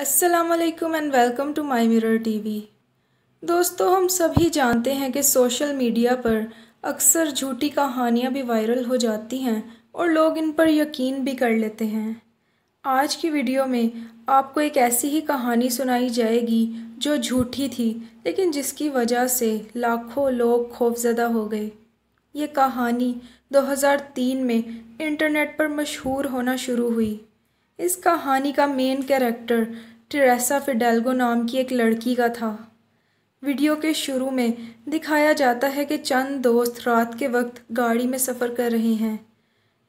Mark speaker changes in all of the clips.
Speaker 1: असलकम and welcome to my mirror T V दोस्तों हम सभी जानते हैं कि सोशल मीडिया पर अक्सर झूठी कहानियाँ भी वायरल हो जाती हैं और लोग इन पर यकीन भी कर लेते हैं आज की वीडियो में आपको एक ऐसी ही कहानी सुनाई जाएगी जो झूठी थी लेकिन जिसकी वजह से लाखों लोग खौफजदा हो गए ये कहानी 2003 में इंटरनेट पर मशहूर होना शुरू हुई इस कहानी का मेन कैरेक्टर टेरेसा फिडेल्गो नाम की एक लड़की का था वीडियो के शुरू में दिखाया जाता है कि चंद दोस्त रात के वक्त गाड़ी में सफ़र कर रहे हैं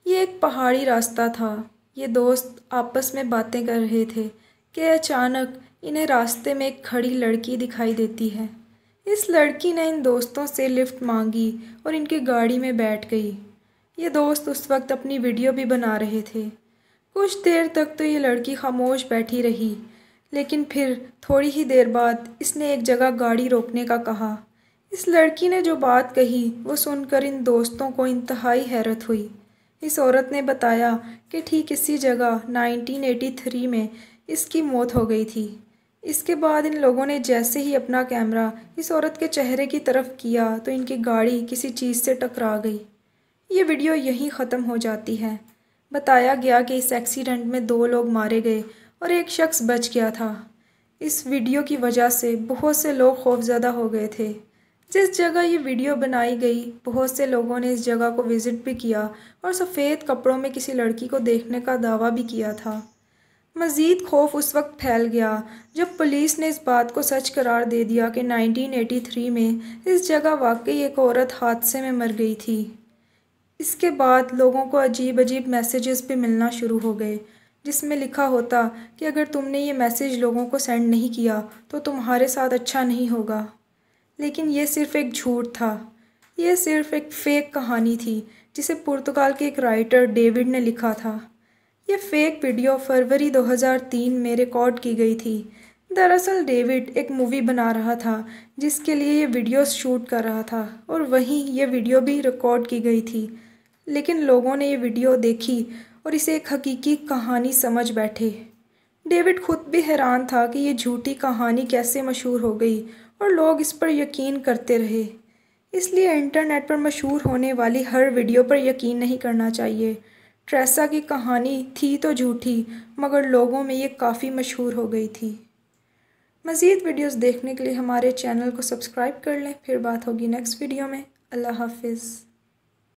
Speaker 1: ये एक पहाड़ी रास्ता था ये दोस्त आपस में बातें कर रहे थे कि अचानक इन्हें रास्ते में एक खड़ी लड़की दिखाई देती है इस लड़की ने इन दोस्तों से लिफ्ट मांगी और इनकी गाड़ी में बैठ गई ये दोस्त उस वक्त अपनी वीडियो भी बना रहे थे कुछ देर तक तो ये लड़की खामोश बैठी रही लेकिन फिर थोड़ी ही देर बाद इसने एक जगह गाड़ी रोकने का कहा इस लड़की ने जो बात कही वो सुनकर इन दोस्तों को इंतहाई हैरत हुई इस औरत ने बताया कि ठीक इसी जगह 1983 में इसकी मौत हो गई थी इसके बाद इन लोगों ने जैसे ही अपना कैमरा इस औरत के चेहरे की तरफ किया तो इनकी गाड़ी किसी चीज़ से टकरा गई ये वीडियो यहीं ख़त्म हो जाती है बताया गया कि इस एक्सीडेंट में दो लोग मारे गए और एक शख्स बच गया था इस वीडियो की वजह से बहुत से लोग खौफजदा हो गए थे जिस जगह ये वीडियो बनाई गई बहुत से लोगों ने इस जगह को विज़िट भी किया और सफ़ेद कपड़ों में किसी लड़की को देखने का दावा भी किया था मज़ीद खौफ उस वक्त फैल गया जब पुलिस ने इस बात को सच करार दे दिया कि 1983 में इस जगह वाकई एक औरत हादसे में मर गई थी इसके बाद लोगों को अजीब अजीब मैसेजेस भी मिलना शुरू हो गए जिसमें लिखा होता कि अगर तुमने ये मैसेज लोगों को सेंड नहीं किया तो तुम्हारे साथ अच्छा नहीं होगा लेकिन ये सिर्फ़ एक झूठ था ये सिर्फ़ एक फ़ेक कहानी थी जिसे पुर्तगाल के एक राइटर डेविड ने लिखा था ये फ़ेक वीडियो फरवरी 2003 में रिकॉर्ड की गई थी दरअसल डेविड एक मूवी बना रहा था जिसके लिए ये वीडियो शूट कर रहा था और वहीं ये वीडियो भी रिकॉर्ड की गई थी लेकिन लोगों ने ये वीडियो देखी और इसे एक हकीकी कहानी समझ बैठे डेविड खुद भी हैरान था कि ये झूठी कहानी कैसे मशहूर हो गई और लोग इस पर यकीन करते रहे इसलिए इंटरनेट पर मशहूर होने वाली हर वीडियो पर यकीन नहीं करना चाहिए ट्रेसा की कहानी थी तो झूठी मगर लोगों में ये काफ़ी मशहूर हो गई थी मज़ीद वीडियोज़ देखने के लिए हमारे चैनल को सब्सक्राइब कर लें फिर बात होगी नेक्स्ट वीडियो में अल्लाह हाफिज़